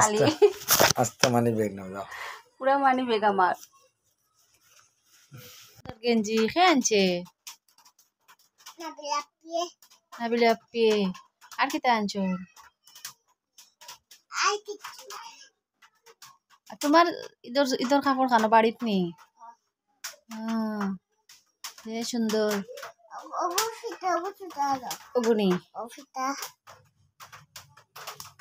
আস্তে আস্তে মানি বেগ নাও পুরা মানি বেগ আমার গেঞ্জি কে আনছে নাবিলে আর কি তা আনছো তোমার ইদর ইদর কাপড় খানো বাড়িত নি সুন্দর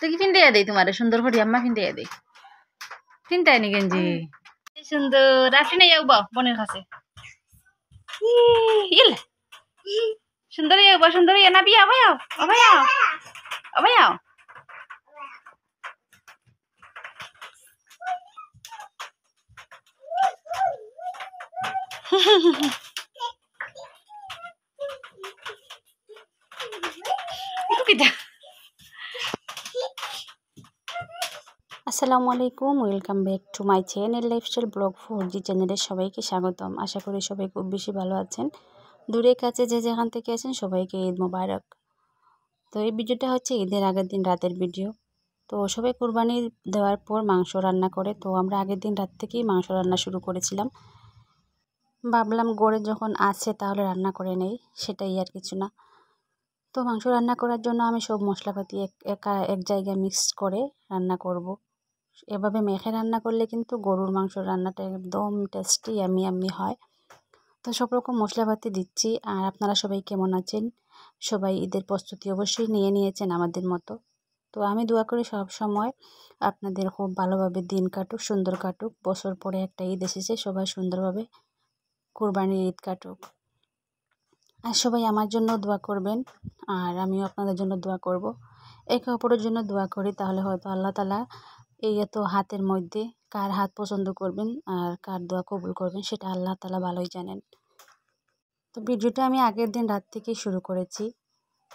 তুই কি পিন্ডাইয়া দেই তোমার সুন্দর করে আম্মা পিন্ডাইয়া দেই পিন্ডাই নি গেঞ্জি সুন্দর রাখি না যাও বোনের কাছে ইলে সুন্দর যাও বা সুন্দর ইয়া না বিয়া আবাই আও আবাই আও আবাই আও Ha ha ha ha. আসসালামু আলাইকুম welcome back to my channel lifestyle vlog four G চ্যানেলের সবাইকে স্বাগতম আশা করি সবাই খুব বেশি ভালো আছেন দূরে কাছে যে যেখান থেকে আছেন সবাইকে ঈদ মোবারক তো এই ভিডিওটা হচ্ছে ঈদের আগের দিন রাতের ভিডিও তো সবাই কোরবানি দেওয়ার পর মাংস রান্না করে তো আমরা আগের দিন রাত থেকেই মাংস রান্না শুরু করেছিলাম ভাবলাম গড়ে যখন আছে তাহলে রান্না করে নেই সেটাই আর কিছু না তো মাংস রান্না করার জন্য আমি সব মশলাপাতি এক এক জায়গায় মিক্স করে রান্না করব এভাবে মেখে রান্না করলে কিন্তু গরুর মাংস রান্নাটা একদম টেস্টি আমি আমি হয় তো সব রকম মশলাপাতি দিচ্ছি আর আপনারা সবাই কেমন আছেন সবাই ঈদের প্রস্তুতি অবশ্যই নিয়ে নিয়েছেন আমাদের মতো তো আমি দোয়া করি সব সময় আপনাদের খুব ভালোভাবে দিন কাটুক সুন্দর কাটুক বছর পরে একটা ঈদ এসেছে সবাই সুন্দরভাবে কোরবানির ঈদ কাটুক আর সবাই আমার জন্য দোয়া করবেন আর আমিও আপনাদের জন্য দোয়া করব একে অপরের জন্য দোয়া করি তাহলে হয়তো আল্লাহ তালা এই এত হাতের মধ্যে কার হাত পছন্দ করবেন আর কার দোয়া কবুল করবেন সেটা আল্লাহ তালা ভালোই জানেন তো ভিডিওটা আমি আগের দিন রাত থেকে শুরু করেছি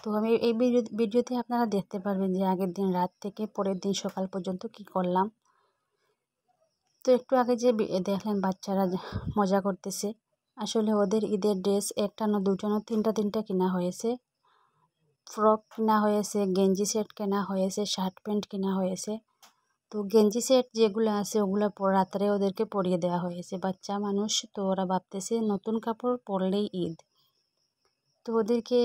তো আমি এই ভিডিওতে আপনারা দেখতে পারবেন যে আগের দিন রাত থেকে পরের দিন সকাল পর্যন্ত কি করলাম তো একটু আগে যে দেখলেন বাচ্চারা মজা করতেছে আসলে ওদের ঈদের ড্রেস একটা না দুটো না তিনটা তিনটা কেনা হয়েছে ফ্রক কেনা হয়েছে গেঞ্জি সেট কেনা হয়েছে শার্ট প্যান্ট কেনা হয়েছে তো গেঞ্জি সেট যেগুলো আছে ওগুলো রাত্রে ওদেরকে পরিয়ে দেওয়া হয়েছে বাচ্চা মানুষ তো ওরা ভাবতেছে নতুন কাপড় পরলেই ঈদ তো ওদেরকে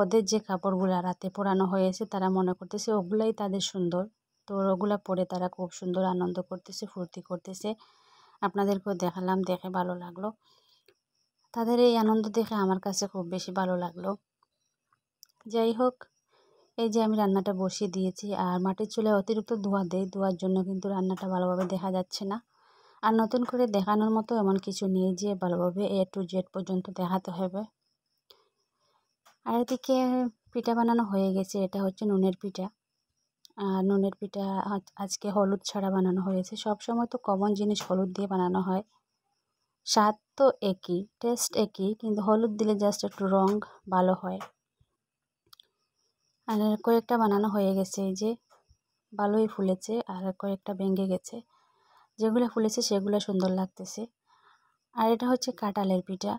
ওদের যে কাপড়গুলো রাতে পরানো হয়েছে তারা মনে করতেছে ওগুলাই তাদের সুন্দর তো ওগুলো পরে তারা খুব সুন্দর আনন্দ করতেছে ফুর্তি করতেছে আপনাদেরকেও দেখালাম দেখে ভালো লাগলো তাদের এই আনন্দ দেখে আমার কাছে খুব বেশি ভালো লাগলো যাই হোক এই যে আমি রান্নাটা বসিয়ে দিয়েছি আর মাটির চুলে অতিরিক্ত ধোয়া দেয় ধোয়ার জন্য কিন্তু রান্নাটা ভালোভাবে দেখা যাচ্ছে না আর নতুন করে দেখানোর মতো এমন কিছু নিয়ে যেয়ে ভালোভাবে এ টু জেড পর্যন্ত দেখাতে হবে আর এদিকে পিঠা বানানো হয়ে গেছে এটা হচ্ছে নুনের পিঠা আর নুনের পিঠা আজকে হলুদ ছাড়া বানানো হয়েছে সব সময় তো কমন জিনিস হলুদ দিয়ে বানানো হয় স্বাদ তো একই টেস্ট একই কিন্তু হলুদ দিলে জাস্ট একটু রঙ ভালো হয় আর কয়েকটা বানানো হয়ে গেছে এই যে ভালোই ফুলেছে আর কয়েকটা ভেঙে গেছে যেগুলো ফুলেছে সেগুলো সুন্দর লাগতেছে আর এটা হচ্ছে কাঁটালের পিঠা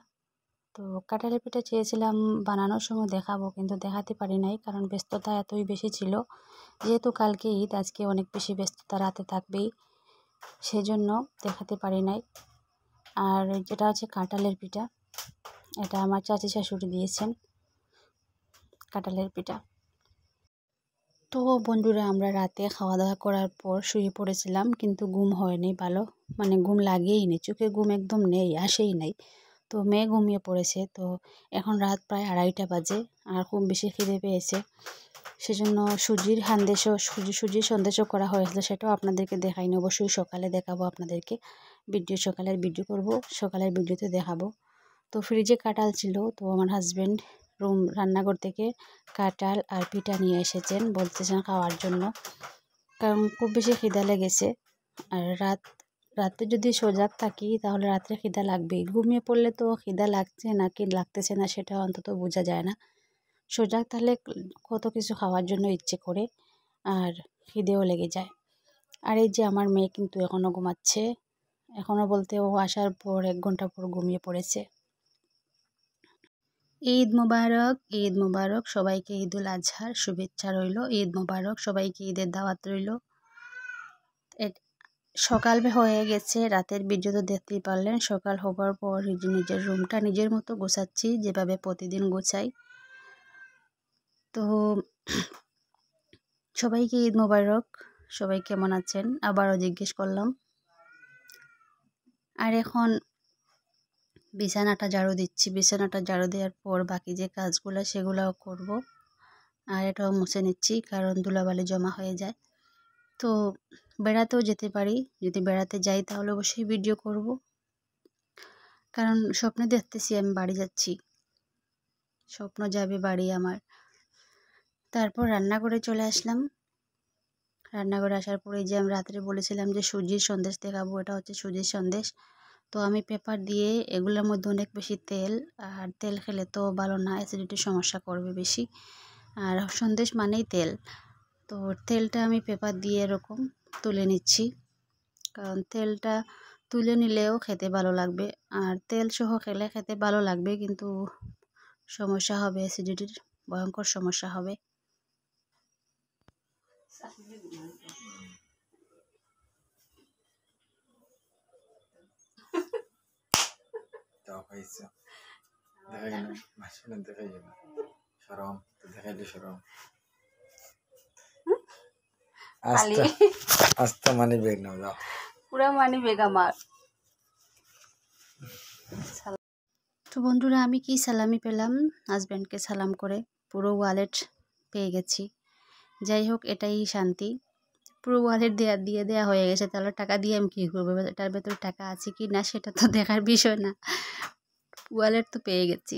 তো কাঁঠালের পিঠা চেয়েছিলাম বানানোর সময় দেখাবো কিন্তু দেখাতে পারি নাই কারণ ব্যস্ততা এতই বেশি ছিল যেহেতু কালকে ঈদ আজকে অনেক বেশি ব্যস্ততা রাতে থাকবেই সেজন্য দেখাতে পারি নাই আর যেটা হচ্ছে কাঁঠালের পিঠা এটা আমার চাচি শাশুড়ি দিয়েছেন কাঁঠালের পিঠা তো বন্ধুরা আমরা রাতে খাওয়া দাওয়া করার পর শুয়ে পড়েছিলাম কিন্তু ঘুম হয়নি ভালো মানে ঘুম লাগেই নেই চোখে ঘুম একদম নেই আসেই নাই তো মেয়ে ঘুমিয়ে পড়েছে তো এখন রাত প্রায় আড়াইটা বাজে আর খুব বেশি খিদে পেয়েছে সেজন্য সুজির সন্দেশও সুজি সুজির সন্দেশও করা হয়েছিল সেটাও আপনাদেরকে দেখাইনি অবশ্যই সকালে দেখাবো আপনাদেরকে ভিডিও সকালের ভিডিও করব সকালের ভিডিওতে দেখাবো তো ফ্রিজে কাটাল ছিল তো আমার হাজব্যান্ড রুম রান্নাঘর থেকে কাঁঠাল আর পিঠা নিয়ে এসেছেন বলতেছেন খাওয়ার জন্য কারণ খুব বেশি খিদা লেগেছে আর রাত রাতে যদি সজাগ থাকি তাহলে রাত্রে খিদা লাগবেই ঘুমিয়ে পড়লে তো খিদা লাগছে নাকি লাগতেছে না সেটা অন্তত বোঝা যায় না সজাগ তাহলে কত কিছু খাওয়ার জন্য ইচ্ছে করে আর খিদেও লেগে যায় আর এই যে আমার মেয়ে কিন্তু এখনও ঘুমাচ্ছে এখনও বলতে ও আসার পর এক ঘন্টা পর ঘুমিয়ে পড়েছে ঈদ মোবারক ঈদ মোবারক সবাইকে ঈদুল আজহার শুভেচ্ছা রইল ঈদ মোবারক সবাইকে ঈদের দাওয়াত রইল সকাল হয়ে গেছে রাতের বীর্য তো দেখতেই পারলেন সকাল হবার পর নিজের রুমটা নিজের মতো গোছাচ্ছি যেভাবে প্রতিদিন গোছাই তো সবাইকে ঈদ মোবারক সবাই কেমন আছেন আবারও জিজ্ঞেস করলাম আর এখন বিছানাটা ঝাড়ু দিচ্ছি বিছানাটা ঝাড়ু দেওয়ার পর বাকি যে কাজগুলো সেগুলোও করব আর এটাও মুছে নিচ্ছি কারণ ধুলাবালি জমা হয়ে যায় তো বেড়াতেও যেতে পারি যদি বেড়াতে যাই তাহলে অবশ্যই ভিডিও করব কারণ স্বপ্নে দেখতেছি আমি বাড়ি যাচ্ছি স্বপ্ন যাবে বাড়ি আমার তারপর রান্না করে চলে আসলাম রান্না করে আসার পরে যে আমি রাত্রে বলেছিলাম যে সুজির সন্দেশ দেখাবো এটা হচ্ছে সুজির সন্দেশ তো আমি পেপার দিয়ে এগুলোর মধ্যে অনেক বেশি তেল আর তেল খেলে তো ভালো না অ্যাসিডিটির সমস্যা করবে বেশি আর সন্দেশ মানেই তেল তো তেলটা আমি পেপার দিয়ে এরকম তুলে নিচ্ছি কারণ তেলটা তুলে নিলেও খেতে ভালো লাগবে আর তেল সহ খেলে খেতে ভালো লাগবে কিন্তু সমস্যা হবে অ্যাসিডিটির ভয়ঙ্কর সমস্যা হবে হয়েছে দেখা গেল দেখা গেল সরম সরম মানে বেগ নাও যাও পুরো মানে বেগ আমার তো বন্ধুরা আমি কি সালামি পেলাম হাজব্যান্ডকে সালাম করে পুরো ওয়ালেট পেয়ে গেছি যাই হোক এটাই শান্তি পুরো ওয়ালেট দেওয়া দিয়ে দেওয়া হয়ে গেছে তাহলে টাকা দিয়ে আমি কী করবো এটার ভেতরে টাকা আছে কি না সেটা তো দেখার বিষয় না ওয়ালেট তো পেয়ে গেছি